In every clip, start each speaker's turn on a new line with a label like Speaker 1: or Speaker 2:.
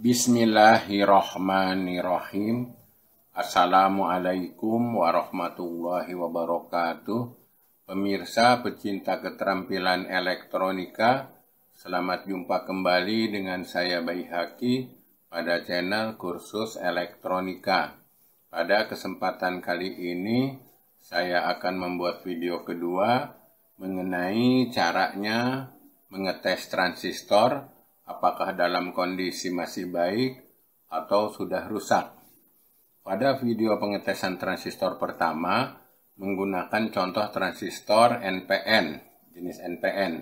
Speaker 1: Bismillahirrahmanirrahim. Assalamualaikum warahmatullahi wabarakatuh. Pemirsa pecinta keterampilan elektronika, selamat jumpa kembali dengan saya Haki pada channel kursus elektronika. Pada kesempatan kali ini, saya akan membuat video kedua mengenai caranya mengetes transistor apakah dalam kondisi masih baik atau sudah rusak. Pada video pengetesan transistor pertama, menggunakan contoh transistor NPN, jenis NPN.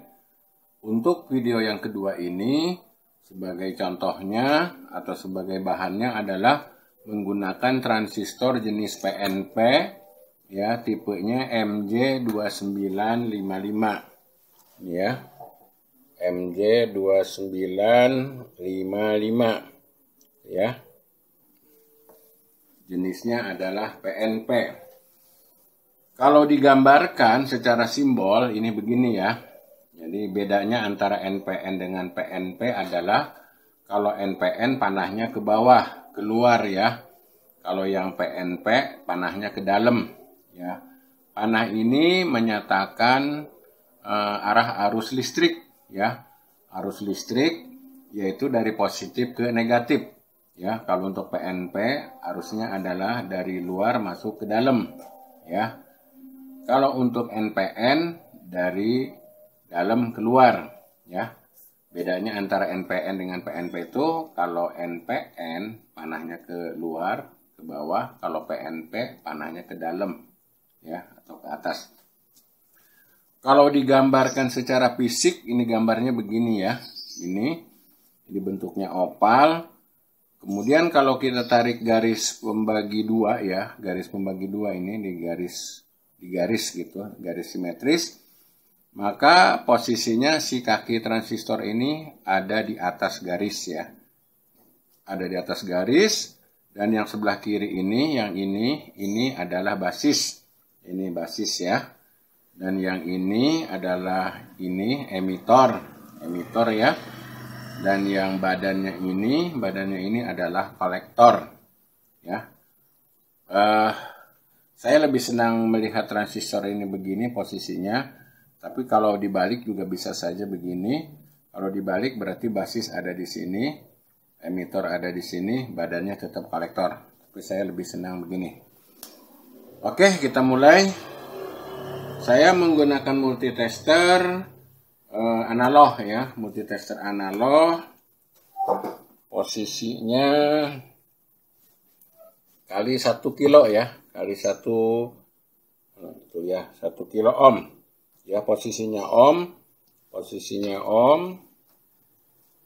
Speaker 1: Untuk video yang kedua ini, sebagai contohnya atau sebagai bahannya adalah menggunakan transistor jenis PNP ya tipenya MJ2955 ya MJ 2955 ya. Jenisnya adalah PNP. Kalau digambarkan secara simbol ini begini ya. Jadi bedanya antara NPN dengan PNP adalah kalau NPN panahnya ke bawah, keluar ya. Kalau yang PNP panahnya ke dalam ya. Panah ini menyatakan uh, arah arus listrik ya arus listrik yaitu dari positif ke negatif. Ya, kalau untuk PNP arusnya adalah dari luar masuk ke dalam. Ya. Kalau untuk NPN dari dalam keluar, ya. Bedanya antara NPN dengan PNP itu kalau NPN panahnya ke luar, ke bawah, kalau PNP panahnya ke dalam, ya, atau ke atas. Kalau digambarkan secara fisik, ini gambarnya begini ya. Ini, ini bentuknya opal. Kemudian kalau kita tarik garis pembagi dua ya, garis pembagi dua ini di garis di garis gitu, garis simetris, maka posisinya si kaki transistor ini ada di atas garis ya. Ada di atas garis dan yang sebelah kiri ini, yang ini, ini adalah basis. Ini basis ya dan yang ini adalah ini emitor emitor ya dan yang badannya ini badannya ini adalah kolektor ya uh, saya lebih senang melihat transistor ini begini posisinya tapi kalau dibalik juga bisa saja begini kalau dibalik berarti basis ada di sini emitor ada di sini badannya tetap kolektor tapi saya lebih senang begini oke kita mulai saya menggunakan multitester uh, analog ya, multitester analog. Posisinya kali satu kilo ya, kali satu itu ya satu kilo ohm ya posisinya ohm posisinya ohm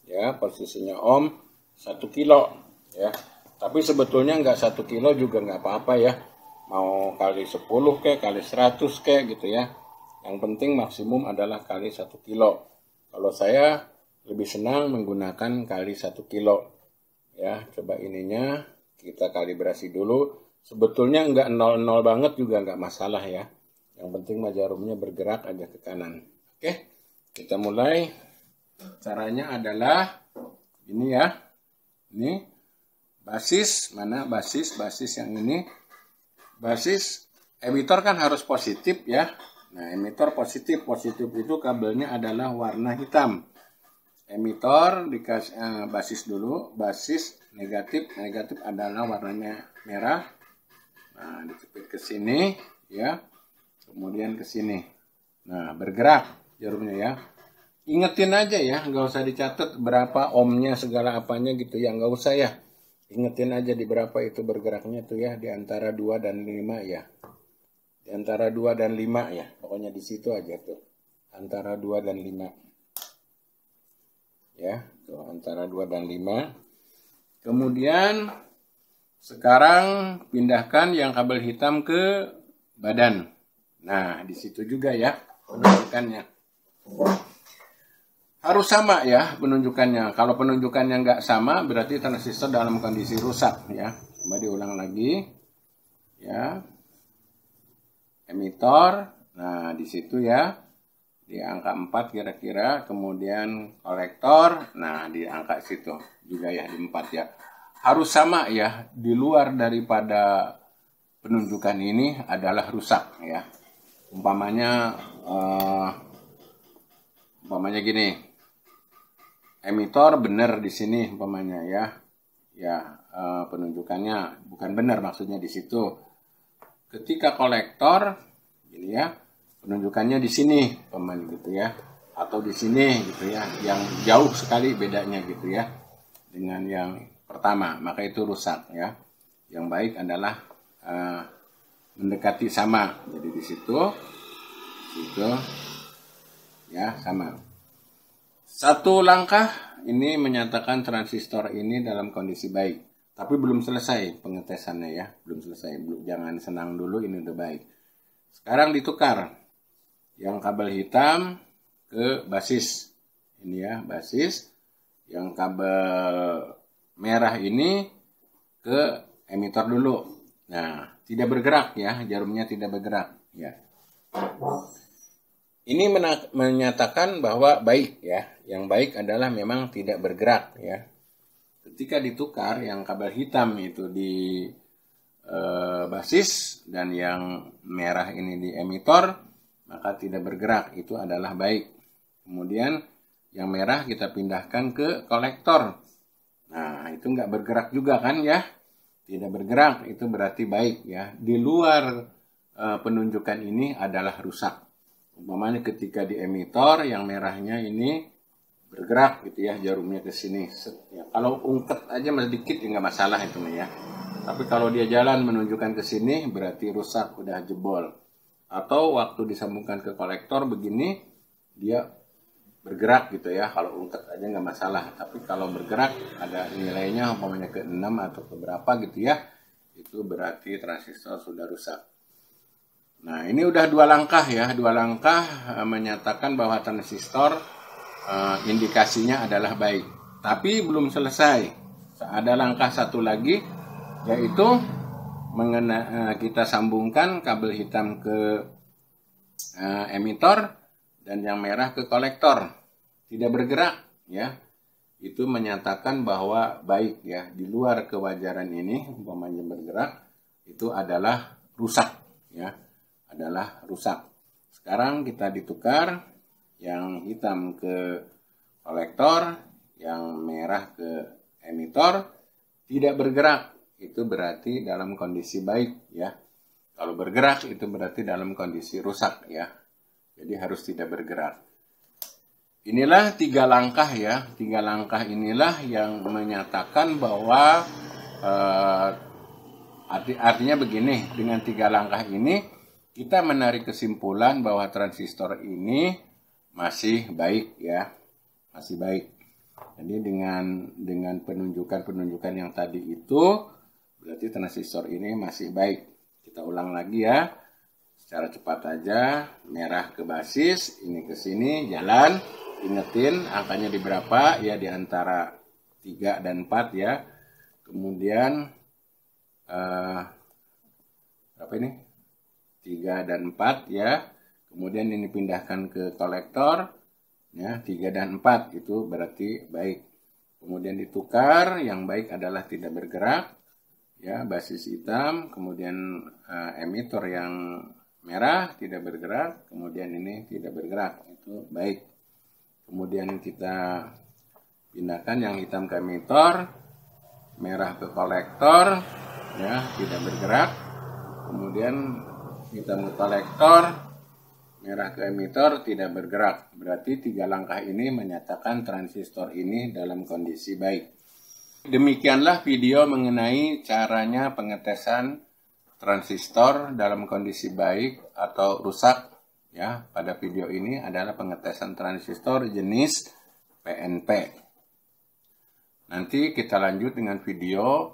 Speaker 1: ya posisinya ohm satu kilo ya tapi sebetulnya nggak satu kilo juga nggak apa-apa ya mau kali 10 ke kali 100 ke gitu ya yang penting maksimum adalah kali 1 kilo kalau saya lebih senang menggunakan kali 1 kilo ya coba ininya kita kalibrasi dulu sebetulnya nggak nol banget juga nggak masalah ya yang penting majarumnya bergerak aja ke kanan oke kita mulai caranya adalah ini ya ini basis mana basis basis yang ini Basis emitor kan harus positif ya. Nah, emitor positif. Positif itu kabelnya adalah warna hitam. Emitor dikasih eh, basis dulu, basis negatif. Negatif adalah warnanya merah. Nah, dikepit ke sini ya. Kemudian ke sini. Nah, bergerak jarumnya ya ingetin aja ya nggak usah dicatat berapa ohmnya segala apanya gitu ya nggak usah ya Ingetin aja di berapa itu bergeraknya tuh ya, di antara 2 dan 5 ya. Di antara 2 dan 5 ya, pokoknya di situ aja tuh. Antara 2 dan 5. Ya, tuh antara 2 dan 5. Kemudian sekarang pindahkan yang kabel hitam ke badan. Nah, di situ juga ya penarikannya harus sama ya penunjukannya. Kalau penunjukannya nggak sama, berarti transistor dalam kondisi rusak ya. Coba diulang lagi, ya. Emitor, nah di situ ya, di angka 4 kira-kira, kemudian kolektor, nah di angka situ juga ya di 4 ya. Harus sama ya, di luar daripada penunjukan ini adalah rusak ya. Umpamanya, uh, umpamanya gini, emitor benar di sini pemainnya ya ya e, penunjukannya bukan benar maksudnya di situ ketika kolektor ini ya penunjukannya di sini pemain gitu ya atau di sini gitu ya yang jauh sekali bedanya gitu ya dengan yang pertama maka itu rusak ya yang baik adalah e, mendekati sama jadi di situ itu, ya sama satu langkah ini menyatakan transistor ini dalam kondisi baik. Tapi belum selesai pengetesannya ya, belum selesai. Belum jangan senang dulu ini udah baik. Sekarang ditukar yang kabel hitam ke basis. Ini ya, basis. Yang kabel merah ini ke emitor dulu. Nah, tidak bergerak ya, jarumnya tidak bergerak ya ini menyatakan bahwa baik ya yang baik adalah memang tidak bergerak ya ketika ditukar yang kabel hitam itu di e, basis dan yang merah ini di emitor maka tidak bergerak itu adalah baik kemudian yang merah kita pindahkan ke kolektor nah itu nggak bergerak juga kan ya tidak bergerak itu berarti baik ya di luar e, penunjukan ini adalah rusak umpamanya ketika di emitor yang merahnya ini bergerak gitu ya jarumnya ke sini. Ya, kalau ungket aja sedikit ya nggak masalah itu nih ya. Tapi kalau dia jalan menunjukkan ke sini berarti rusak udah jebol. Atau waktu disambungkan ke kolektor begini dia bergerak gitu ya. Kalau ungket aja nggak masalah. Tapi kalau bergerak ada nilainya umpamanya ke 6 atau ke berapa gitu ya. Itu berarti transistor sudah rusak. Nah, ini udah dua langkah ya, dua langkah eh, menyatakan bahwa transistor uh, indikasinya adalah baik. Tapi belum selesai. Ada langkah satu lagi yaitu mengena, uh, kita sambungkan kabel hitam ke uh, emitor dan yang merah ke kolektor. Tidak bergerak ya. Itu menyatakan bahwa baik ya, di luar kewajaran ini umpamanya bergerak itu adalah rusak ya adalah rusak. Sekarang kita ditukar yang hitam ke kolektor, yang merah ke emitor, tidak bergerak. Itu berarti dalam kondisi baik ya. Kalau bergerak itu berarti dalam kondisi rusak ya. Jadi harus tidak bergerak. Inilah tiga langkah ya, tiga langkah inilah yang menyatakan bahwa eh, arti, artinya begini, dengan tiga langkah ini kita menarik kesimpulan bahwa transistor ini masih baik ya, masih baik. Jadi dengan dengan penunjukan-penunjukan yang tadi itu berarti transistor ini masih baik. Kita ulang lagi ya. Secara cepat aja, merah ke basis, ini ke sini, jalan, ingetin angkanya di berapa ya di antara 3 dan 4 ya. Kemudian eh uh, ini? 3 dan 4 ya. Kemudian ini pindahkan ke kolektor ya 3 dan 4 itu berarti baik. Kemudian ditukar yang baik adalah tidak bergerak ya basis hitam, kemudian uh, eh, emitor yang merah tidak bergerak, kemudian ini tidak bergerak. Itu baik. Kemudian kita pindahkan yang hitam ke emitor, merah ke kolektor ya tidak bergerak. Kemudian hitam kolektor merah ke emitor tidak bergerak. Berarti tiga langkah ini menyatakan transistor ini dalam kondisi baik. Demikianlah video mengenai caranya pengetesan transistor dalam kondisi baik atau rusak. Ya, pada video ini adalah pengetesan transistor jenis PNP. Nanti kita lanjut dengan video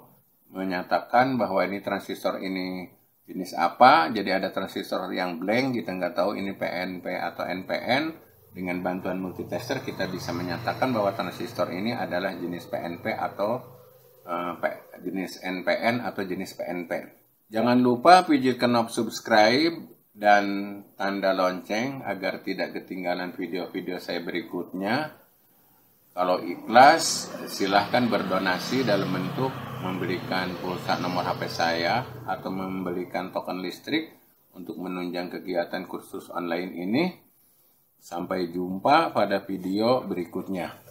Speaker 1: menyatakan bahwa ini transistor ini jenis apa jadi ada transistor yang blank kita nggak tahu ini PNP atau NPN dengan bantuan multitester kita bisa menyatakan bahwa transistor ini adalah jenis PNP atau uh, jenis NPN atau jenis PNP jangan lupa pijit knop subscribe dan tanda lonceng agar tidak ketinggalan video-video saya berikutnya kalau ikhlas silahkan berdonasi dalam bentuk membelikan pulsa nomor HP saya atau membelikan token listrik untuk menunjang kegiatan kursus online ini. Sampai jumpa pada video berikutnya.